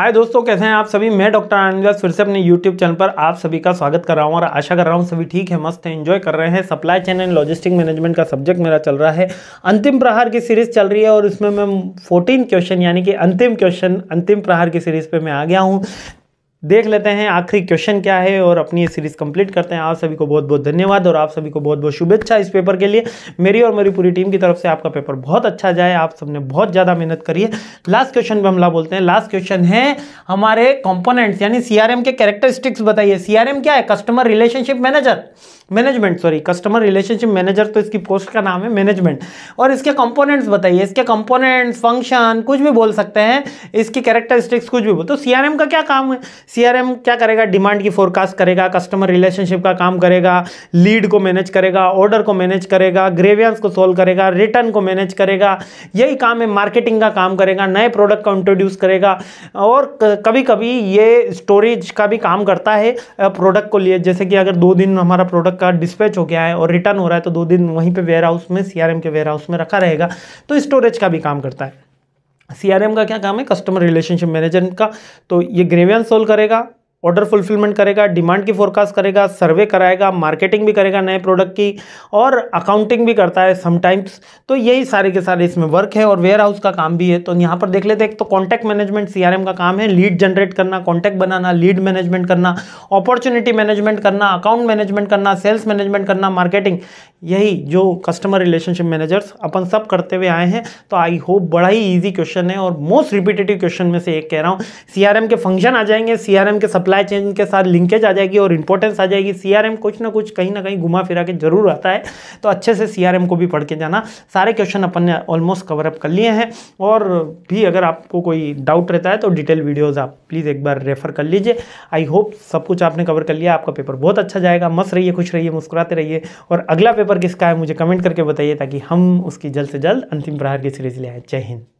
हाय दोस्तों कैसे हैं आप सभी मैं डॉक्टर आनंद फिर से अपने यूट्यूब चैनल पर आप सभी का स्वागत कर रहा हूं और आशा कर रहा हूं सभी ठीक है मस्त है एंजॉय कर रहे हैं supply chain and logistic management का सब्जेक्ट मेरा चल रहा है अंतिम प्रहार की सीरीज चल रही है और इसमें मैं फोर्टीन क्वेश्चन यानी कि अंतिम क्वेश्चन अंतिम प्रहार की सीरीज पर मैं आ गया हूँ देख लेते हैं आखिरी क्वेश्चन क्या है और अपनी ये सीरीज कंप्लीट करते हैं आप सभी को बहुत बहुत धन्यवाद और आप सभी को बहुत बहुत शुभेच्छा इस पेपर के लिए मेरी और मेरी पूरी टीम की तरफ से आपका पेपर बहुत अच्छा जाए आप सबने बहुत ज़्यादा मेहनत करी है लास्ट क्वेश्चन पर हमला बोलते हैं लास्ट क्वेश्चन है हमारे कॉम्पोनेंट्स यानी सीआरएम के कैरेक्टरिस्टिक्स बताइए सीआरएम क्या है customer relationship manager management sorry customer relationship manager तो इसकी पोस्ट का नाम है मैनेजमेंट और इसके कंपोनेंट्स बताइए इसके कंपोनेंट्स फंक्शन कुछ भी बोल सकते हैं इसकी कैरेक्टरिस्टिक्स कुछ भी बोल तो एम का क्या काम है सी क्या करेगा डिमांड की फोरकास्ट करेगा कस्टमर रिलेशनशिप का काम करेगा लीड को मैनेज करेगा ऑर्डर को मैनेज करेगा ग्रेवियंस को सोल्व करेगा रिटर्न को मैनेज करेगा यही काम है मार्केटिंग का काम करेगा नए प्रोडक्ट का इंट्रोड्यूस करेगा और कभी कभी ये स्टोरेज का भी काम करता है प्रोडक्ट को लिए जैसे कि अगर दो दिन हमारा प्रोडक्ट का डिस्पैच हो गया है और रिटर्न हो रहा है तो दो दिन वहीं पे वेयर हाउस में सीआरएम के वेयर हाउस में रखा रहेगा तो स्टोरेज का भी काम करता है सीआरएम का क्या काम है कस्टमर रिलेशनशिप मैनेजमेंट का तो ये ग्रेवियन सोल्व करेगा ऑर्डर फुलफिलमेंट करेगा डिमांड की फोरकास्ट करेगा सर्वे कराएगा मार्केटिंग भी करेगा नए प्रोडक्ट की और अकाउंटिंग भी करता है समटाइम्स तो यही सारे के सारे इसमें वर्क है और वेयर हाउस का काम भी है तो यहाँ पर देख लेते हैं एक तो कॉन्टैक्ट मैनेजमेंट सी का काम है लीड जनरेट करना कॉन्टैक्ट बनाना लीड मैनेजमेंट करना अपॉर्चुनिटी मैनेजमेंट करना अकाउंट मैनेजमेंट करना सेल्स मैनेजमेंट करना मार्केटिंग यही जो कस्टमर रिलेशनशिप मैनेजर्स अपन सब करते हुए आए हैं तो आई होप बड़ा ही ईजी क्वेश्चन है और मोस्ट रिपीटेटिव क्वेश्चन में से एक कह रहा हूँ सी के फंक्शन आ जाएंगे सी के सप्लाई सप्लाई चेन के साथ लिंकेज आ जाएगी और इंपॉर्टेंस आ जाएगी सीआरएम कुछ ना कुछ कहीं ना कहीं घुमा फिरा के जरूर आता है तो अच्छे से सीआरएम को भी पढ़ के जाना सारे क्वेश्चन अपन ने ऑलमोस्ट कवरअप कर लिए हैं और भी अगर आपको कोई डाउट रहता है तो डिटेल वीडियोज़ आप प्लीज़ एक बार रेफर कर लीजिए आई होप सब कुछ आपने कवर कर लिया आपका पेपर बहुत अच्छा जाएगा मस्त रहिए खुश रहिए मुस्कुराते रहिए और अगला पेपर किसका है मुझे कमेंट करके बताइए ताकि हम उसकी जल्द से जल्द अंतिम प्रहार की सीरीज ले आए जय हिंद